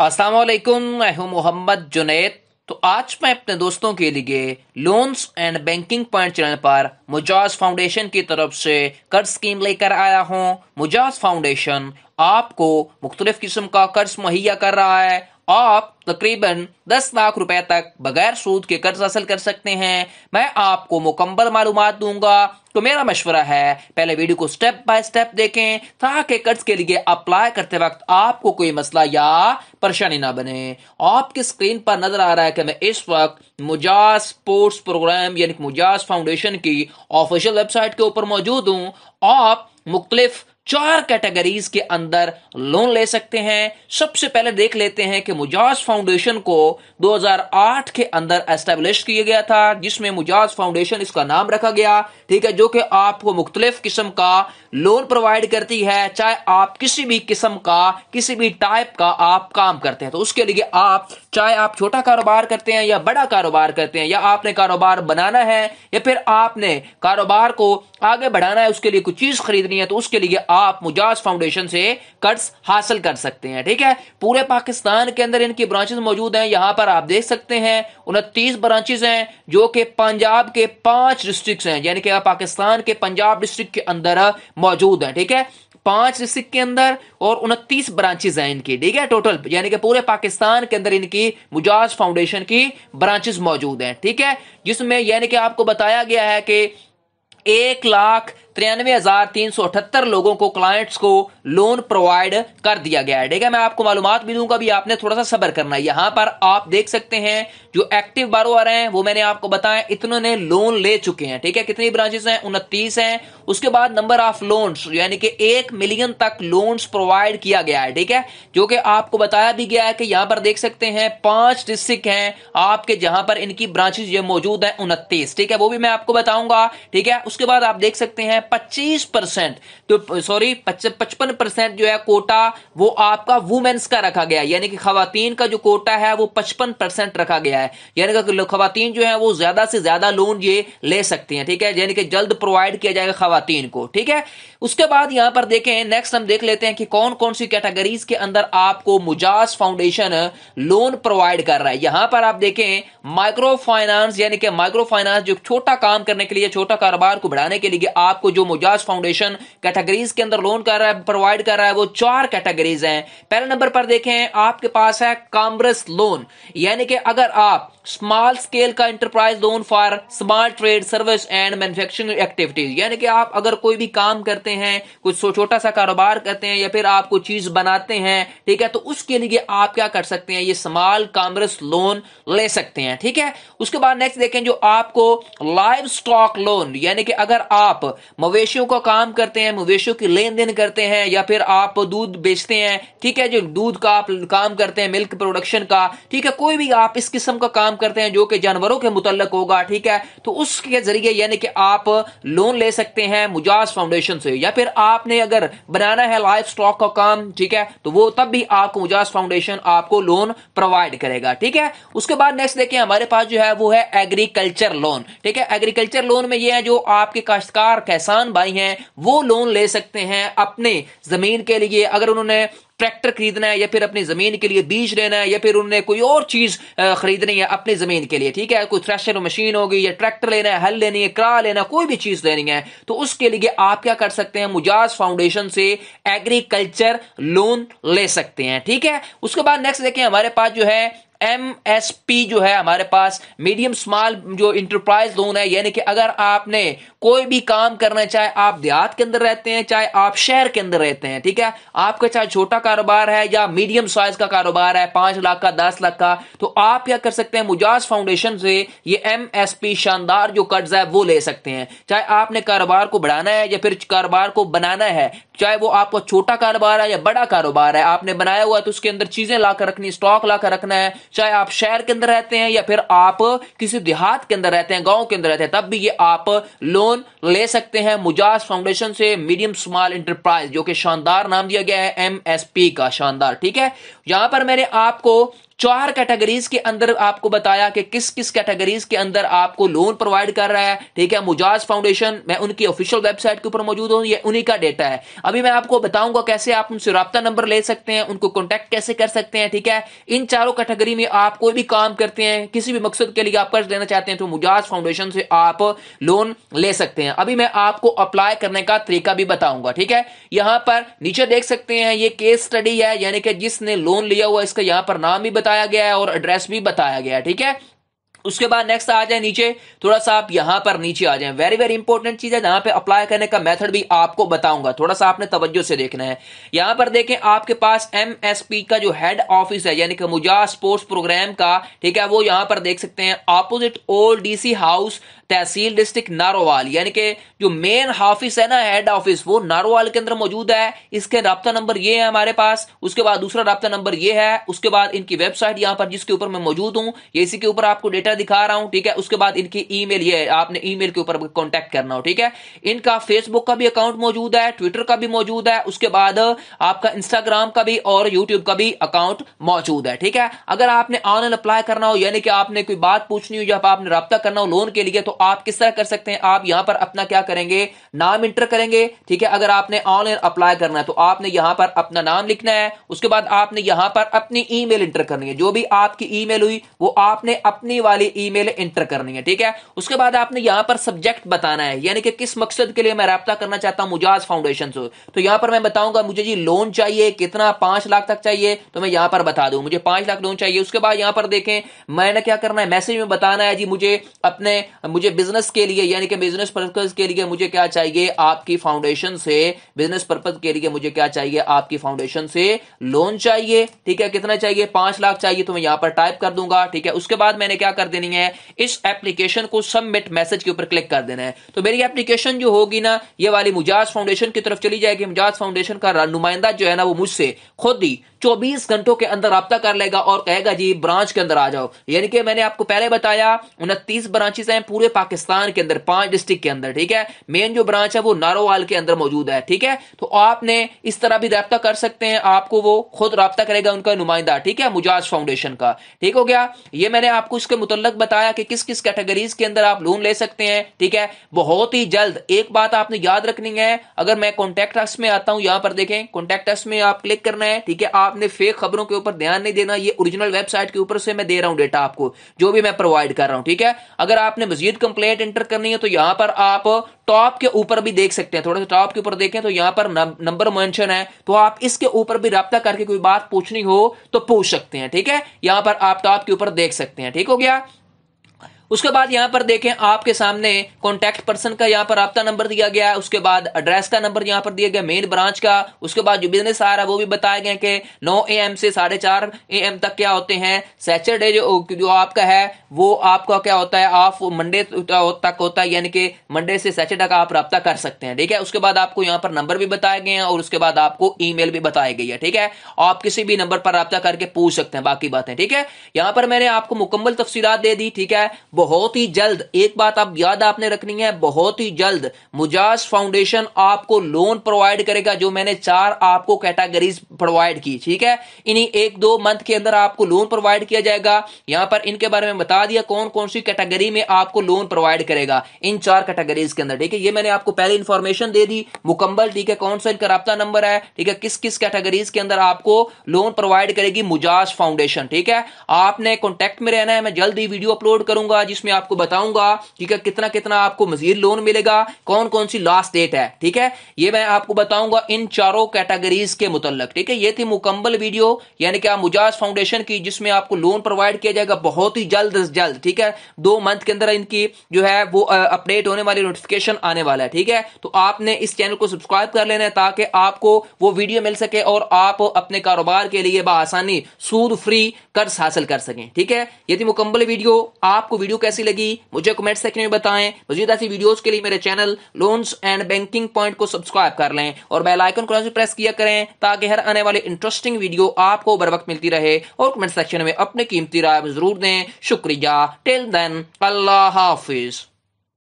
असलकुम मैं हूं मोहम्मद जुनेद तो आज मैं अपने दोस्तों के लिए loans and banking point channel पर मुजाज फाउंडेशन की तरफ से कर्ज स्कीम लेकर आया हूँ मुजाज फाउंडेशन आपको मुख्तलिफ किस्म का कर्ज मुहैया कर रहा है आप तकरीबन 10 लाख रुपए तक बगैर सूद के कर्ज हासिल कर सकते हैं मैं आपको मुकम्मल मालूम दूंगा तो मेरा मशवरा है पहले वीडियो को स्टेप बाय स्टेप देखें ताकि कर्ज के लिए अप्लाई करते वक्त आपको कोई मसला या परेशानी ना बने आपकी स्क्रीन पर नजर आ रहा है कि मैं इस वक्त मुजाज स्पोर्ट्स प्रोग्राम यानी मुजाज फाउंडेशन की ऑफिशियल वेबसाइट के ऊपर मौजूद हूं आप मुख्तलिफ चार कैटेगरीज के अंदर लोन ले सकते हैं सबसे पहले देख लेते हैं कि मुजाज फाउंडेशन को 2008 के अंदर एस्टेब्लिश किया गया था जिसमें मुजाज फाउंडेशन इसका नाम रखा गया ठीक है जो कि आपको मुख्तलिफ किस्म का लोन प्रोवाइड करती है चाहे आप किसी भी किस्म का किसी भी टाइप का आप काम करते हैं तो उसके लिए आप चाहे आप छोटा कारोबार करते हैं या बड़ा कारोबार करते हैं या आपने कारोबार बनाना है या फिर आपने कारोबार को आगे बढ़ाना है उसके लिए कुछ चीज खरीदनी है तो उसके लिए आप मुजाज फाउंडेशन से कर्ज हासिल कर सकते हैं ठीक है पूरे पाकिस्तान के अंदर इनकी ब्रांचेज मौजूद हैं यहां पर आप देख सकते हैं उनतीस ब्रांचेज हैं जो कि पंजाब के पांच डिस्ट्रिक्ट हैं यानी कि पाकिस्तान के पंजाब डिस्ट्रिक्ट के अंदर मौजूद है ठीक है पांच डिस्ट्रिक्ट के अंदर और उनतीस ब्रांचेज हैं इनकी ठीक है टोटल यानी कि पूरे पाकिस्तान के अंदर इनकी मुजाज फाउंडेशन की ब्रांचेज मौजूद हैं ठीक है जिसमें यानी कि आपको बताया गया है कि एक लाख तिरानवे हजार तीन सौ अठहत्तर लोगों को क्लाइंट्स को लोन प्रोवाइड कर दिया गया है ठीक है मैं आपको मालूम भी दूंगा भी आपने थोड़ा सा सबर करना है यहां पर आप देख सकते हैं जो एक्टिव बारोवर हैं वो मैंने आपको बताया इतनों ने लोन ले चुके हैं ठीक है कितनी ब्रांचेस हैं उनतीस हैं उसके बाद नंबर ऑफ लोन्स यानी कि एक मिलियन तक लोन्स प्रोवाइड किया गया है ठीक है जो कि आपको बताया भी गया है कि यहां पर देख सकते हैं पांच डिस्ट्रिक्ट हैं आपके जहां पर इनकी ब्रांचेज मौजूद है उनतीस ठीक है वो भी मैं आपको बताऊंगा ठीक है उसके बाद आप देख सकते हैं 25 परसेंट तो सॉरी पचपन परसेंट जो है कोटा वो आपका वुमेन्स का रखा गया यानी कि खातन का जो कोटा है वो 55 परसेंट रखा गया है यानी कि खातन जो है वो ज्यादा से ज्यादा लोन ये ले सकती हैं ठीक है यानी कि जल्द प्रोवाइड किया जाएगा खातन को ठीक है उसके बाद यहां पर देखें नेक्स्ट हम देख लेते हैं कि कौन कौन सी कैटेगरीज के अंदर आपको मुजाज फाउंडेशन लोन प्रोवाइड कर रहा है यहां पर आप देखें माइक्रो फाइनेंस यानी कि माइक्रो फाइनेंस जो छोटा काम करने के लिए छोटा कारोबार को बढ़ाने के लिए आपको जो मुजाज फाउंडेशन कैटेगरीज के अंदर लोन कर रहा है प्रोवाइड कर रहा है वो चार कैटेगरीज हैं पहले नंबर पर देखें आपके पास है कॉमर्स लोन यानी कि अगर आप स्मॉल स्केल का enterprise loan for small trade service and manufacturing activities यानी कि आप अगर कोई भी काम करते हैं कुछ छोटा सा कारोबार करते हैं या फिर आप कोई चीज बनाते हैं ठीक है तो उसके लिए आप क्या कर सकते हैं ये स्मॉल कॉमर्स लोन ले सकते हैं ठीक है उसके बाद नेक्स्ट देखें जो आपको लाइव स्टॉक लोन यानी कि अगर आप मवेशियों का काम करते हैं मवेशियों की लेन देन करते हैं या फिर आप दूध बेचते हैं ठीक है जो दूध का आप काम करते हैं मिल्क प्रोडक्शन का ठीक है कोई भी आप इस किस्म का काम करते हैं जो कि जानवरों के मुतलक होगा ठीक है तो उसके जरिए यानी कि आप लोन ले सकते हैं मुजाज फाउंडेशन से या फिर आपने अगर बनाना है लाइफ स्टॉक का काम ठीक है तो वो तब भी आपको मुजाज फाउंडेशन आपको लोन प्रोवाइड करेगा ठीक है उसके बाद नेक्स्ट देखें हमारे पास जो है वो है एग्रीकल्चर लोन ठीक है एग्रीकल्चर लोन में ये है जो आपके काश्तकार कैसा किसान भाई हैं वो लोन ले सकते हैं अपने जमीन के लिए अगर उन्होंने ट्रैक्टर खरीदना है या फिर अपनी ज़मीन के लिए बीज लेना है या फिर उन्होंने कोई और चीज़ खरीदनी है अपनी ज़मीन के लिए ठीक है कोई थ्रेशर मशीन होगी या ट्रैक्टर लेना है हल लेनी है करा लेना कोई भी चीज़ लेनी है तो उसके लिए आप क्या कर सकते हैं मुजाज फाउंडेशन से एग्रीकल्चर लोन ले सकते हैं ठीक है उसके बाद नेक्स्ट देखें हमारे पास जो है एम एस पी जो है हमारे पास मीडियम स्मॉल जो इंटरप्राइज लोन है यानी कि अगर आपने कोई भी काम करना चाहे आप देहात के अंदर रहते हैं चाहे आप शहर के अंदर रहते हैं ठीक है आपका चाहे छोटा कारोबार है या मीडियम साइज का कारोबार है पांच लाख का दस लाख का तो आप क्या कर सकते हैं मुजाज फाउंडेशन से ये एम एस पी शानदार जो कर्ज है वो ले सकते हैं चाहे आपने कारोबार को बढ़ाना है या फिर कारोबार को बनाना है चाहे वो आपका छोटा कारोबार है या बड़ा कारोबार है आपने बनाया हुआ है तो उसके अंदर चीजें लाकर रखनी स्टॉक लाकर रखना है चाहे आप शहर के अंदर रहते हैं या फिर आप किसी देहात के अंदर रहते हैं गांव के अंदर रहते हैं तब भी ये आप लोन ले सकते हैं मुजाज फाउंडेशन से मीडियम स्मॉल इंटरप्राइज जो कि शानदार नाम दिया गया है एम का शानदार ठीक है यहां पर मैंने आपको चार कैटेगरीज के अंदर आपको बताया कि किस किस कैटेगरीज के अंदर आपको लोन प्रोवाइड कर रहा है ठीक है मुजाज फाउंडेशन मैं उनकी ऑफिशियल वेबसाइट के ऊपर मौजूद हूं ये उन्हीं का डेटा है अभी मैं आपको बताऊंगा कैसे आप उनसे रबता नंबर ले सकते हैं उनको कॉन्टेक्ट कैसे कर सकते हैं ठीक है इन चारों कैटेगरी में आप कोई भी काम करते हैं किसी भी मकसद के लिए आप कर्ज लेना चाहते हैं तो मुजाज फाउंडेशन से आप लोन ले सकते हैं अभी मैं आपको अप्लाई करने का तरीका भी बताऊंगा ठीक है यहां पर नीचे देख सकते हैं ये केस स्टडी है यानी कि जिसने लोन लिया हुआ इसका यहां पर नाम भी बताया गया है और एड्रेस भी बताया गया है ठीक है उसके बाद नेक्स्ट आ जाए नीचे थोड़ा सा आप यहां पर नीचे आ जाए वेरी वेरी इंपॉर्टेंट चीज है जहां पे अप्लाई करने का मेथड भी आपको बताऊंगा थोड़ा सा आपने तवज्जो से देखना है यहां पर देखें आपके पास एमएसपी का जो हेड ऑफिस है यानी कि मुजा स्पोर्ट्स प्रोग्राम का ठीक है वो यहां पर देख सकते हैं opposite old DC house tehsil district Narowal यानी कि जो मेन ऑफिस है ना हेड ऑफिस वो नारोवाल के अंदर मौजूद है इसके रबता नंबर ये है हमारे पास उसके बाद दूसरा रबता नंबर ये है उसके बाद इनकी वेबसाइट यहां पर जिसके ऊपर मैं मौजूद हूं इसी के ऊपर आपको डेटा वगैरह दिखा रहा हूं ठीक है उसके बाद इनकी ईमेल ये है आपने ईमेल के ऊपर कॉन्टैक्ट करना हो ठीक है इनका फेसबुक का भी अकाउंट मौजूद है ट्विटर का भी मौजूद है उसके बाद आपका इंस्टाग्राम का भी और यूट्यूब का भी अकाउंट मौजूद है ठीक है अगर आपने ऑनलाइन अप्लाई करना हो यानी कि आपने कोई बात पूछनी हो या आपने रब्ता करना हो लोन के लिए तो आप किस तरह कर सकते हैं आप यहां पर अपना क्या करेंगे नाम इंटर करेंगे ठीक है अगर आपने ऑनलाइन अप्लाई करना है तो आपने यहां पर अपना नाम लिखना है उसके बाद आपने यहां पर अपनी ईमेल इंटर करनी है जो भी आपकी ईमेल हुई वो आपने अपनी वाली वाली ईमेल एंटर करनी है ठीक है उसके बाद आपने यहां पर सब्जेक्ट बताना है यानी कि किस मकसद के लिए मैं रहा करना चाहता हूं मुजाज फाउंडेशन से तो यहां पर मैं बताऊंगा मुझे जी लोन चाहिए कितना पांच लाख तक चाहिए तो मैं यहां पर बता दू मुझे पांच लाख लोन चाहिए उसके बाद यहां पर देखें मैंने क्या करना है मैसेज में बताना है जी मुझे अपने मुझे बिजनेस के लिए यानी कि बिजनेस पर्पज के लिए मुझे क्या चाहिए आपकी फाउंडेशन से बिजनेस पर्पज के लिए मुझे क्या चाहिए आपकी फाउंडेशन से लोन चाहिए ठीक है कितना चाहिए पांच लाख चाहिए तो मैं यहां पर टाइप कर दूंगा ठीक है उसके बाद मैंने क्या कर देनी है इस एप्लीकेशन को सबमिट मैसेज के ऊपर क्लिक कर देना है तो मेरी एप्लीकेशन जो होगी ना ये वाली मुजाज फाउंडेशन की तरफ चली जाएगी मुजाज फाउंडेशन का नुमाइंदा जो है ना वो मुझसे खुद ही चौबीस घंटों के अंदर रब्ता कर लेगा और कहेगा जी ब्रांच के अंदर आ जाओ यानी कि मैंने आपको पहले बताया उनतीस ब्रांचेस हैं पूरे पाकिस्तान के अंदर पांच डिस्ट्रिक्ट के अंदर ठीक है मेन जो ब्रांच है वो नारोवाल के अंदर मौजूद है ठीक है तो आपने इस तरह भी रब्ता कर सकते हैं आपको वो खुद रब्ता करेगा उनका नुमाइंदा ठीक है मुजाज फाउंडेशन का ठीक हो गया ये मैंने आपको इसके मुतल मुतलक बताया कि किस किस कैटेगरीज के अंदर आप लोन ले सकते हैं ठीक है बहुत ही जल्द एक बात आपने याद रखनी है अगर मैं कॉन्टेक्ट अस में आता हूं यहां पर देखें कॉन्टेक्ट अस में आप क्लिक करना है ठीक है आपने फेक खबरों के ऊपर ध्यान नहीं देना ये ओरिजिनल वेबसाइट के ऊपर से मैं दे रहा हूं डेटा आपको जो भी मैं प्रोवाइड कर रहा हूं ठीक है अगर आपने मजीद कंप्लेट एंटर करनी है तो यहां पर आप टॉप तो के ऊपर भी देख सकते हैं थोड़ा सा टॉप के ऊपर देखें तो यहां पर नंबर मेंशन है तो आप इसके ऊपर भी रब्ता करके कोई बात पूछनी हो तो पूछ सकते हैं ठीक है यहां पर आप टॉप के ऊपर देख सकते हैं ठीक हो गया उसके बाद यहां पर देखें आपके सामने कॉन्टेक्ट पर्सन का यहां पर आपका नंबर दिया गया है उसके बाद एड्रेस का नंबर यहां पर दिया गया मेन ब्रांच का उसके बाद जो बिजनेस आ रहा है वो भी बताया गया कि नौ ए एम से साढ़े चार ए एम तक क्या होते हैं सैटरडे जो जो आपका है वो आपका क्या होता है आप मंडे तक होता है यानी कि मंडे से सैटरडे का आप रब्ता कर सकते हैं ठीक है उसके बाद आपको यहाँ पर नंबर भी बताए गए हैं और उसके बाद आपको ईमेल भी बताई गई है ठीक है आप किसी भी नंबर पर रब्ता करके पूछ सकते हैं बाकी बातें ठीक है यहाँ पर मैंने आपको मुकम्मल तफसीत दे दी ठीक है बहुत ही जल्द एक बात आप याद आपने रखनी है बहुत ही जल्द मुजाज फाउंडेशन आपको लोन प्रोवाइड करेगा जो मैंने चार आपको कैटेगरीज प्रोवाइड की ठीक है इन्हीं एक दो मंथ के अंदर आपको लोन प्रोवाइड किया जाएगा यहां पर इनके बारे में बता दिया कौन कौन सी कैटेगरी में आपको लोन प्रोवाइड करेगा इन चार कैटेगरीज के अंदर ठीक है ये मैंने आपको पहले इंफॉर्मेशन दे दी मुकम्मल ठीक है कौन सा इनका रबता नंबर है ठीक है किस किस कैटेगरीज के अंदर आपको लोन प्रोवाइड करेगी मुजाज फाउंडेशन ठीक है आपने कॉन्टेक्ट में रहना है मैं जल्द ही वीडियो अपलोड करूंगा जिसमें आपको बताऊंगा ठीक है कितना कितना आपको मजीद लोन मिलेगा कौन कौन सी लास्ट डेट है ठीक है ये मैं आपको बताऊंगा इन चारों कैटेगरीज के मुतलक ठीक है ये थी मुकम्मल वीडियो यानी कि आप मुजाज फाउंडेशन की जिसमें आपको लोन प्रोवाइड किया जाएगा बहुत ही जल्द अज जल्द ठीक है दो मंथ के अंदर इनकी जो है वो अपडेट होने वाली नोटिफिकेशन आने वाला है ठीक है तो आपने इस चैनल को सब्सक्राइब कर लेना है ताकि आपको वो वीडियो मिल सके और आप अपने कारोबार के लिए बसानी सूद फ्री कर्ज हासिल कर सकें ठीक है यदि मुकम्मल वीडियो आपको वीडियो वीडियो कैसी लगी मुझे कमेंट सेक्शन में बताएं मजीद ऐसी वीडियोस के लिए मेरे channel loans and banking point को सब्सक्राइब कर लें और बेल आइकन को प्रेस किया करें ताकि हर आने वाले इंटरेस्टिंग वीडियो आपको बर वक्त मिलती रहे और कमेंट सेक्शन में अपने कीमती राय जरूर दें शुक्रिया टेल देन अल्लाह हाफिज़